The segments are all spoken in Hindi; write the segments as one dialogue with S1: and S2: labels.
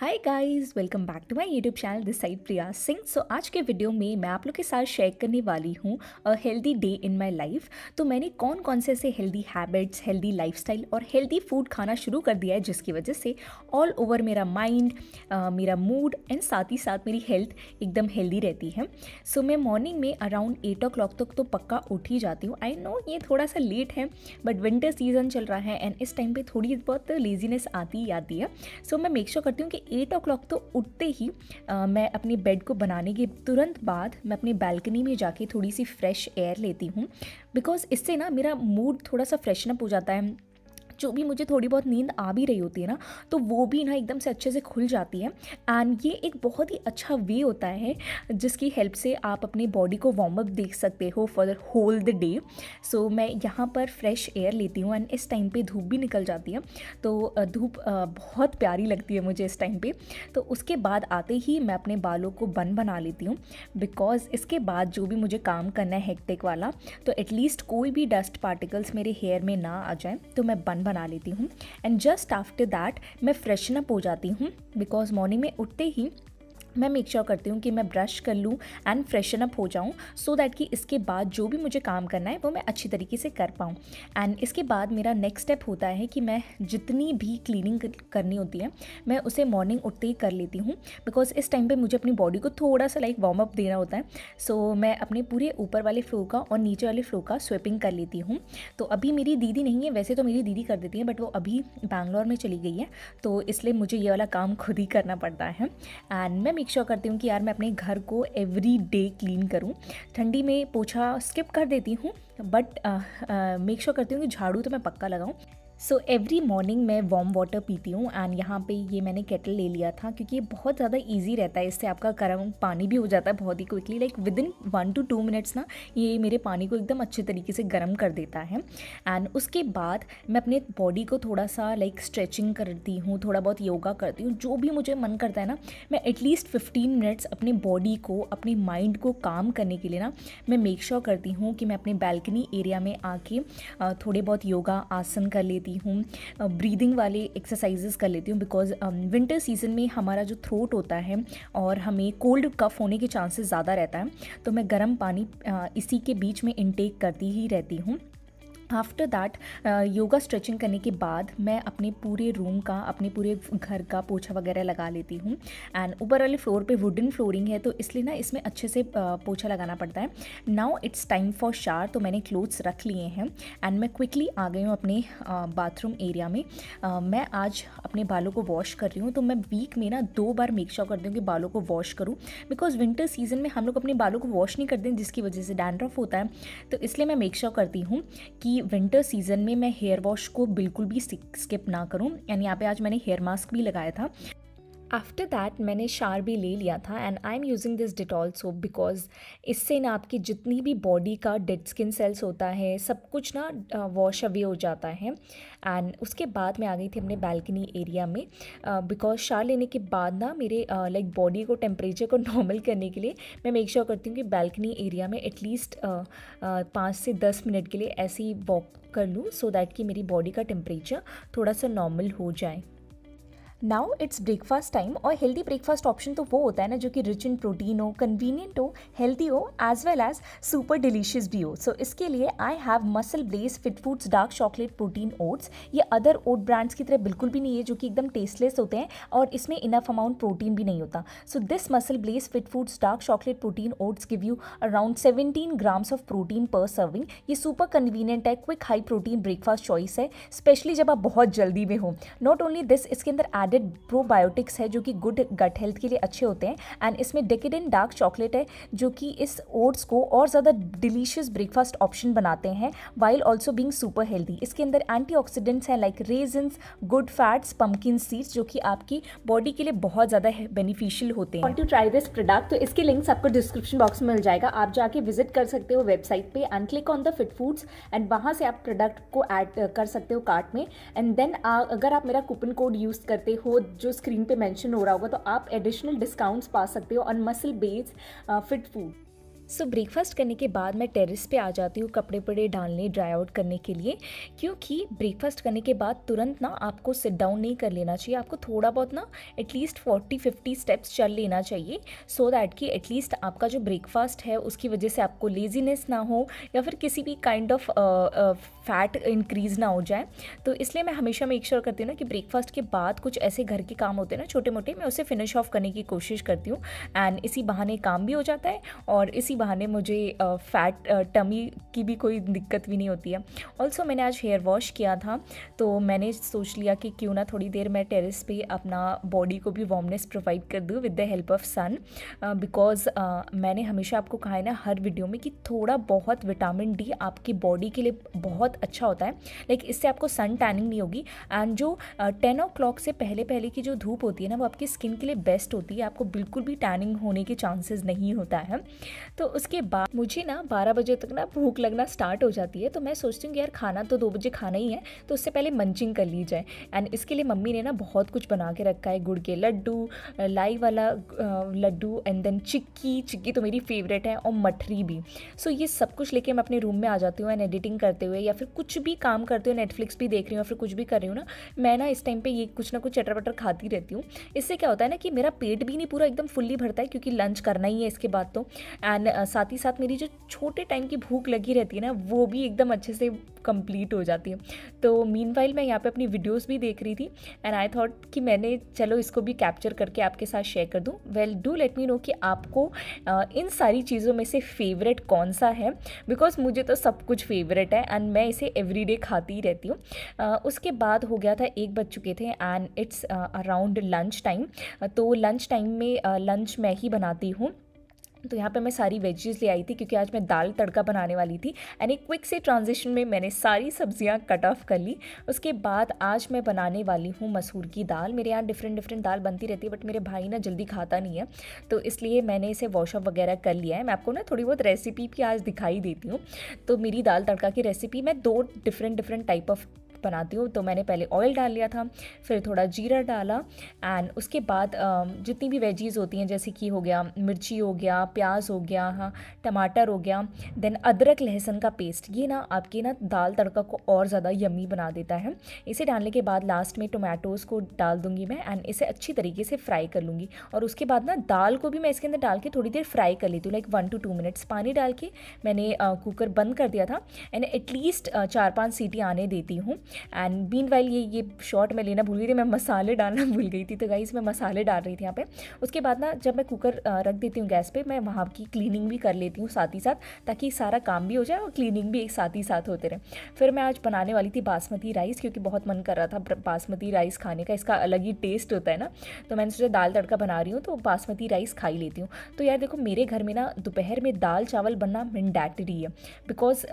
S1: hi guys welcome back to my YouTube channel this side Priya Singh so आज के वीडियो में मैं आप लोग के साथ शेयर करने वाली हूँ a healthy day in my life तो मैंने कौन कौन से ऐसे हेल्दी हैबिट्स हेल्दी लाइफस्टाइल और हेल्दी फूड खाना शुरू कर दिया है जिसकी वजह से ऑल ओवर मेरा माइंड मेरा मूड एंड साथ ही साथ मेरी हेल्थ एकदम हेल्दी रहती है सो so, मैं मॉर्निंग में अराउंड एट ओ क्लाक तक तो पक्का उठ ही जाती हूँ आई नो ये थोड़ा सा लेट है बट विंटर सीजन चल रहा है एंड इस टाइम पर थोड़ी बहुत लेजीनेस आती ही आती है सो so, मैं मेक श्योर sure करती हूँ कि एट ओ क्लॉक तो उठते ही आ, मैं अपने बेड को बनाने के तुरंत बाद मैं अपनी बैल्कनी में जाके थोड़ी सी फ्रेश एयर लेती हूँ बिकॉज़ इससे ना मेरा मूड थोड़ा सा फ्रेशनअप हो जाता है जो भी मुझे थोड़ी बहुत नींद आ भी रही होती है ना तो वो भी ना एकदम से अच्छे से खुल जाती है एंड ये एक बहुत ही अच्छा वे होता है जिसकी हेल्प से आप अपने बॉडी को वार्म अप देख सकते हो for whole the day so मैं यहाँ पर फ्रेश एयर लेती हूँ एंड इस टाइम पर धूप भी निकल जाती है तो धूप बहुत प्यारी लगती है मुझे इस टाइम पर तो उसके बाद आते ही मैं अपने बालों को बन बना लेती हूँ बिकॉज़ इसके बाद जो भी मुझे काम करना है हेक्टेक वाला तो एटलीस्ट कोई भी डस्ट पार्टिकल्स मेरे हेयर में ना आ जाए तो मैं बन बना लेती हूँ एंड जस्ट आफ्टर दैट मैं फ्रेशन अप हो जाती हूँ बिकॉज मॉर्निंग में उठते ही मैं मेक श्योर sure करती हूँ कि मैं ब्रश कर लूँ एंड फ्रेशन अप हो जाऊँ सो दैट कि इसके बाद जो भी मुझे काम करना है वो मैं अच्छी तरीके से कर पाऊँ एंड इसके बाद मेरा नेक्स्ट स्टेप होता है कि मैं जितनी भी क्लीनिंग करनी होती है मैं उसे मॉर्निंग उठते ही कर लेती हूँ बिकॉज इस टाइम पर मुझे अपनी बॉडी को थोड़ा सा लाइक वार्म अप देना होता है सो so, मैं अपने पूरे ऊपर वाले फ्लो का और नीचे वाले फ्लो का स्वेपिंग कर लेती हूँ तो अभी मेरी दीदी नहीं है वैसे तो मेरी दीदी कर देती है बट वो अभी बैंगलोर में चली गई है तो इसलिए मुझे ये वाला काम खुद ही करना पड़ता है एंड मैं मेक श्योर करती हूँ कि यार मैं अपने घर को एवरी डे क्लीन करूँ ठंडी में पोछा स्किप कर देती हूँ बट मेक श्योर करती हूँ कि झाड़ू तो मैं पक्का लगाऊँ सो एवरी मॉर्निंग मैं वॉम वाटर पीती हूँ एंड यहाँ पे ये मैंने केटल ले लिया था क्योंकि ये बहुत ज़्यादा इजी रहता है इससे आपका गर्म पानी भी हो जाता है बहुत ही quickly like within one two two minutes ना ये मेरे पानी को एकदम अच्छे तरीके से गर्म कर देता है एंड उसके बाद मैं अपने बॉडी को थोड़ा सा लाइक like, स्ट्रेचिंग करती हूँ थोड़ा बहुत योगा करती हूँ जो भी मुझे मन करता है ना मैं एटलीस्ट फिफ्टीन मिनट्स अपने बॉडी को अपने माइंड को काम करने के लिए ना मैं मेक श्योर sure करती हूँ कि मैं अपने बैल्कनी एरिया में आके थोड़े बहुत योगा आसन कर लेती लेती हूँ ब्रीदिंग वाले एक्सरसाइजेस कर लेती हूँ बिकॉज विंटर सीजन में हमारा जो थ्रोट होता है और हमें कोल्ड कफ होने के चांसेस ज़्यादा रहता है तो मैं गर्म पानी इसी के बीच में इनटेक करती ही रहती हूँ आफ्टर दैट योगा स्ट्रेचिंग करने के बाद मैं अपने पूरे रूम का अपने पूरे घर का पोछा वगैरह लगा लेती हूँ एंड ऊपर वाले फ्लोर पे वुडन फ्लोरिंग है तो इसलिए ना इसमें अच्छे से uh, पोछा लगाना पड़ता है नाउ इट्स टाइम फॉर शार तो मैंने क्लोथ्स रख लिए हैं एंड मैं क्विकली आ गई हूँ अपने बाथरूम uh, एरिया में uh, मैं आज अपने बालों को वॉश कर रही हूँ तो मैं वीक में ना दो बार मेक श्योर करती हूँ कि बालों को वॉश करूँ बिकॉज विंटर सीजन में हम लोग अपने बालों को वॉश नहीं करते जिसकी वजह से डैंड्रफ होता है तो इसलिए मैं मेक करती हूँ कि विंटर सीज़न में मैं हेयर वॉश को बिल्कुल भी स्किप ना करूं यानी यहाँ पे आज मैंने हेयर मास्क भी लगाया था आफ्टर दैट मैंने शार भी ले लिया था and I am using this Dettol soap because इससे ना आपकी जितनी भी बॉडी का डेड स्किन सेल्स होता है सब कुछ ना वॉश अवे हो जाता है एंड उसके बाद मैं आ गई थी अपने बैल्कनी एरिया में बिकॉज शार लेने के बाद ना मेरे लाइक बॉडी को टेम्परेचर को नॉर्मल करने के लिए मैं मेक श्योर sure करती हूँ कि बैल्कनी एरिया में एटलीस्ट पाँच से दस मिनट के लिए ऐसी वॉक कर लूँ सो so दैट कि मेरी बॉडी का टेम्परेचर थोड़ा सा नॉर्मल हो जाए नाउ इट्स ब्रेकफास्ट टाइम और हेल्दी ब्रेकफास्ट ऑप्शन तो वो होता है ना जो कि रिच इन प्रोटीन हो कन्वीनियंट हो हेल्दी हो as well as super delicious भी हो सो so, इसके लिए I have muscle blaze fit foods dark chocolate protein oats ये अदर ओट ब्रांड्स की तरह बिल्कुल भी नहीं है जो कि एकदम टेस्टलेस होते हैं और इसमें इनफ अमाउंट प्रोटीन भी नहीं होता so this muscle blaze fit foods dark chocolate protein oats give you around seventeen grams of protein per serving ये सुपर कन्वीनियंट है quick high protein breakfast choice है स्पेशली जब आप बहुत जल्दी में हो नॉट ओनली दिस इसके अंदर एड एडेड प्रोबायोटिक्स है जो कि गुड गट हेल्थ के लिए अच्छे होते हैं एंड इसमें डेकेडन डार्क चॉकलेट है जो कि इस ओट्स को और ज़्यादा डिलीशियस ब्रेकफास्ट ऑप्शन बनाते हैं while also being super healthy इसके अंदर एंटीऑक्सीडेंट्स हैं like raisins good fats pumpkin seeds जो कि आपकी बॉडी के लिए बहुत ज़्यादा बेनिफिशियल होते हैं टू ट्राई दिस प्रोडक्ट तो इसके लिंक्स आपको डिस्क्रिप्शन बॉक्स में मिल जाएगा आप जाके विजिट कर सकते हो वेबसाइट पे and click on the fit foods and वहाँ से आप प्रोडक्ट को ऐड कर सकते हो कार्ट में एंड देन अगर आप मेरा कूपन कोड यूज़ करते हो जो स्क्रीन पे मेंशन हो रहा होगा तो आप एडिशनल डिस्काउंट्स पा सकते हो on muscle based fit food so so, breakfast करने के बाद मैं टेरेस पे आ जाती हूँ कपड़े पड़े डालने ड्राई आउट करने के लिए क्योंकि ब्रेकफास्ट करने के बाद तुरंत ना आपको सिट डाउन नहीं कर लेना चाहिए आपको थोड़ा बहुत ना एटलीस्ट फोर्टी फिफ्टी स्टेप्स चल लेना चाहिए सो so दैट कि एटलीस्ट आपका जो ब्रेकफास्ट है उसकी वजह से आपको लेजीनेस ना हो या फिर किसी भी काइंड ऑफ फैट इंक्रीज ना हो जाए तो इसलिए मैं हमेशा मेक श्योर करती हूँ ना कि ब्रेकफास्ट के बाद कुछ ऐसे घर के काम होते हैं ना छोटे मोटे मैं उसे फिनिश ऑफ करने की कोशिश करती हूँ एंड इसी बहाने काम भी हो जाता है और इसी बहाने मुझे फैट टमी की भी कोई दिक्कत भी नहीं होती है ऑल्सो मैंने आज हेयर वॉश किया था तो मैंने सोच लिया कि क्यों ना थोड़ी देर मैं टेरेस पे अपना बॉडी को भी वार्मनेस प्रोवाइड कर दूँ with the help of sun because मैंने हमेशा आपको कहा है ना हर वीडियो में कि थोड़ा बहुत विटामिन डी आपकी बॉडी के लिए बहुत अच्छा होता है लाइक इससे आपको सन टैनिंग नहीं होगी एंड जो टेन ओ से पहले पहले की जो धूप होती है ना वो आपकी स्किन के लिए बेस्ट होती है आपको बिल्कुल भी टैनिंग होने के चांसेस नहीं होता है तो उसके बाद मुझे ना बारह बजे तक ना भूख लगना स्टार्ट हो जाती है तो मैं सोचती हूँ कि यार खाना तो दो बजे खाना ही है तो उससे पहले मंचिंग कर ली जाए एंड इसके लिए मम्मी ने ना बहुत कुछ बना के रखा है गुड़ के लड्डू लाई वाला लड्डू एंड देन चिक्की चिक्की तो मेरी फेवरेट है और मठरी भी सो ये सब कुछ लेके मैं अपने रूम में आ जाती हूँ एंड एडिटिंग करते हुए या फिर कुछ भी काम करते हुए नेटफ्लिक्स भी देख रही हूँ या फिर कुछ भी कर रही हूँ ना मैं ना इस टाइम पर ये कुछ ना कुछ चटर वटर खाती रहती हूँ इससे क्या होता है ना कि मेरा पेट भी नहीं पूरा एकदम फुल्ली भरता है क्योंकि लंच करना ही है इसके बाद तो एंड साथ ही साथ मेरी जो छोटे टाइम की भूख लगी रहती है ना वो भी एकदम अच्छे से कंप्लीट हो जाती है तो मीन मैं यहाँ पे अपनी वीडियोस भी देख रही थी एंड आई थॉट कि मैंने चलो इसको भी कैप्चर करके आपके साथ शेयर कर दूँ well do let me know कि आपको इन सारी चीज़ों में से फेवरेट कौन सा है बिकॉज मुझे तो सब कुछ फेवरेट है एंड मैं इसे एवरी खाती ही रहती हूँ उसके बाद हो गया था एक बज चुके थे and it's around lunch time तो लंच टाइम में लंच मैं ही बनाती हूँ तो यहाँ पे मैं सारी वेजेस ले आई थी क्योंकि आज मैं दाल तड़का बनाने वाली थी एंड एक क्विक से ट्रांजिशन में मैंने सारी सब्जियाँ कट ऑफ कर ली उसके बाद आज मैं बनाने वाली हूँ मसूर की दाल मेरे यहाँ डिफरेंट डिफरेंट दाल बनती रहती है बट मेरे भाई ना जल्दी खाता नहीं है तो इसलिए मैंने इसे वॉशअप वगैरह कर लिया है मैं आपको ना थोड़ी बहुत रेसिपी भी आज दिखाई देती हूँ तो मेरी दाल तड़का की रेसिपी मैं दो डिफरेंट डिफरेंट टाइप ऑफ बनाती हूँ तो मैंने पहले ऑयल डाल लिया था फिर थोड़ा जीरा डाला एंड उसके बाद जितनी भी वेजीज़ होती हैं जैसे कि हो गया मिर्ची हो गया प्याज हो गया हाँ टमाटर हो गया देन अदरक लहसुन का पेस्ट ये ना आपके ना दाल तड़का को और ज़्यादा यमी बना देता है इसे डालने के बाद लास्ट में टोमेटोज़ को डाल दूंगी मैं एंड इसे अच्छी तरीके से फ्राई कर लूँगी और उसके बाद ना दाल को भी मैं इसके अंदर डाल के थोड़ी देर फ्राई कर लेती हूँ like one two two minutes पानी डाल के मैंने कुकर बंद कर दिया था एंड एटलीस्ट चार पाँच सीटी आने देती हूँ एंड बीन वाइल ये ये शॉर्ट मैं लेना भूल गई थी मैं मसाले डालना भूल गई थी तो गाइज़ मैं मसाले डाल रही थी यहाँ पे उसके बाद ना जब मैं कुकर रख देती हूँ गैस पे मैं वहाँ की क्लीनिंग भी कर लेती हूँ साथ ही साथ ताकि सारा काम भी हो जाए और क्लीनिंग भी एक साथ ही साथ होते रहे फिर मैं आज बनाने वाली थी बासमती राइस क्योंकि बहुत मन कर रहा था बासमती राइस खाने का इसका अलग ही टेस्ट होता है ना तो मैंने सोचा दाल तड़का बना रही हूँ तो बासमती राइस खा ही लेती हूँ तो यार देखो मेरे घर में ना दोपहर में दाल चावल बनना मैंडेटरी है बिकॉज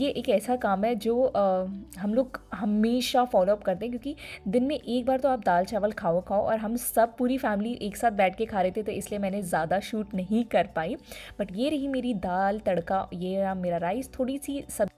S1: ये एक ऐसा काम है जो हम लोग हमेशा फॉलोअप करते हैं क्योंकि दिन में एक बार तो आप दाल चावल खाओ खाओ और हम सब पूरी फैमिली एक साथ बैठ के खा रहे थे तो इसलिए मैंने ज़्यादा शूट नहीं कर पाई बट ये रही मेरी दाल तड़का ये रहा मेरा राइस थोड़ी सी सब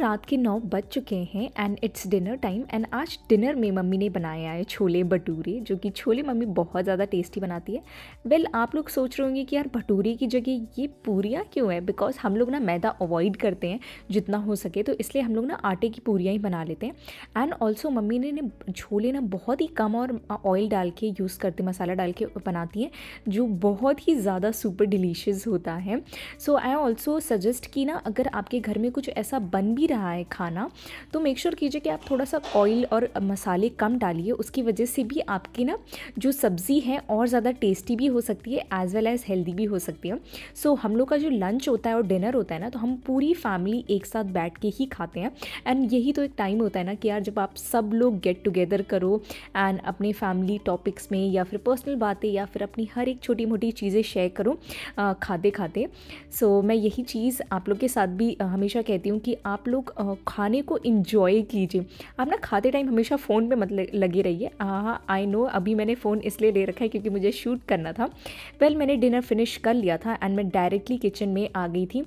S1: रात के नौ बज चुके हैं and it's dinner time and आज डिनर में मम्मी ने बनाया है छोले भटूरे जो कि छोले मम्मी बहुत ज़्यादा टेस्टी बनाती है वेल well, आप लोग सोच रहे होंगे कि यार भटूरे की जगह ये पूरियाँ क्यों है बिकॉज हम लोग ना मैदा अवॉइड करते हैं जितना हो सके तो इसलिए हम लोग ना आटे की पूरियाँ ही बना लेते हैं एंड ऑल्सो मम्मी ने छोले ना बहुत ही कम और ऑयल डाल के यूज़ करते मसाला डाल के बनाती हैं जो बहुत ही ज़्यादा सुपर डिलीशियस होता है सो आई ऑल्सो सजेस्ट कि ना अगर आपके घर में कुछ ऐसा बन भी ही रहा है खाना तो मेक श्योर कीजिए कि आप थोड़ा सा ऑयल और मसाले कम डालिए उसकी वजह से भी आपकी ना जो सब्ज़ी है और ज़्यादा टेस्टी भी हो सकती है एज़ वेल एज़ हेल्दी भी हो सकती है सो so, हम लोग का जो लंच होता है और डिनर होता है ना तो हम पूरी फैमिली एक साथ बैठ के ही खाते हैं एंड यही तो एक टाइम होता है ना कि यार जब आप सब लोग गेट टुगेदर करो एंड अपने फैमिली टॉपिक्स में या फिर पर्सनल बातें या फिर अपनी हर एक छोटी मोटी चीज़ें शेयर करो खाते खाते सो so, मैं यही चीज़ आप लोग के साथ भी हमेशा कहती हूँ कि आप लोग लोग खाने को इंजॉय कीजिए आप ना खाते टाइम हमेशा फ़ोन पे मत लगे रहिए हाँ आई नो अभी मैंने फ़ोन इसलिए ले रखा है क्योंकि मुझे शूट करना था वेल well, मैंने डिनर फिनिश कर लिया था एंड मैं डायरेक्टली किचन में आ गई थी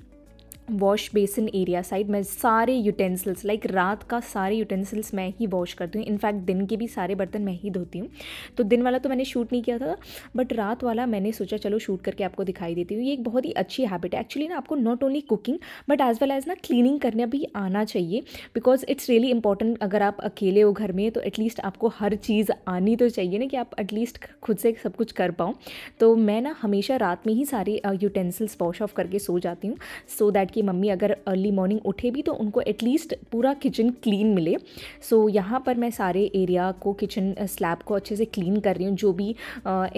S1: वॉश बेसिन एरिया साइड मैं सारे यूटेंसिल्स लाइक रात का सारे यूटेंसिल्स मैं ही वॉश करती हूँ इनफैक्ट दिन के भी सारे बर्तन मैं ही धोती हूँ तो दिन वाला तो मैंने शूट नहीं किया था बट रात वाला मैंने सोचा चलो शूट करके आपको दिखाई देती हूँ ये एक बहुत ही अच्छी हैबिट है एक्चुअली ना आपको not only cooking but as well as ना क्लीनिंग करना भी आना चाहिए बिकॉज इट्स रियली इंपॉर्टेंट अगर आप अकेले हो घर में तो एटलीस्ट आपको हर चीज़ आनी तो चाहिए ना कि आप एटलीस्ट खुद से सब कुछ कर पाओ तो मैं ना हमेशा रात में ही सारे यूटेंसिल्स वॉश ऑफ करके सो जाती हूँ सो दैट कि कि मम्मी अगर अर्ली मॉर्निंग उठे भी तो उनको एटलीस्ट पूरा किचन क्लीन मिले सो so, यहाँ पर मैं सारे एरिया को किचन स्लैब को अच्छे से क्लीन कर रही हूँ जो भी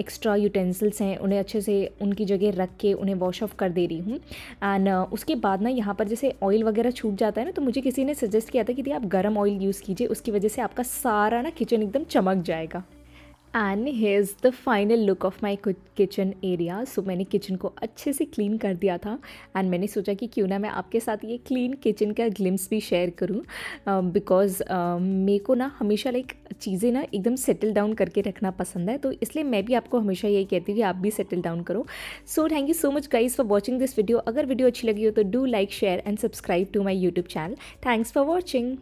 S1: एक्स्ट्रा यूटेंसिल्स हैं उन्हें अच्छे से उनकी जगह रख के उन्हें वॉश ऑफ कर दे रही हूँ एंड उसके बाद ना यहाँ पर जैसे ऑयल वगैरह छूट जाता है ना तो मुझे किसी ने सजेस्ट किया था कि आप गर्म ऑयल यूज़ कीजिए उसकी वजह से आपका सारा ना किचन एकदम चमक जाएगा and he is the final look of my kitchen area so मैंने किचन को अच्छे से क्लीन कर दिया था एंड मैंने सोचा कि क्यों ना मैं आपके साथ ये क्लीन किचन का ग्लिम्स भी शेयर करूँ बिकॉज मेरे को ना हमेशा लाइक चीज़ें ना एकदम सेटल डाउन करके रखना पसंद है तो इसलिए मैं भी आपको हमेशा यही कहती हूँ कि आप भी सेटल डाउन करो so thank you so much guys for watching this video अगर वीडियो अच्छी लगी हो तो do like share and subscribe to my YouTube channel thanks for watching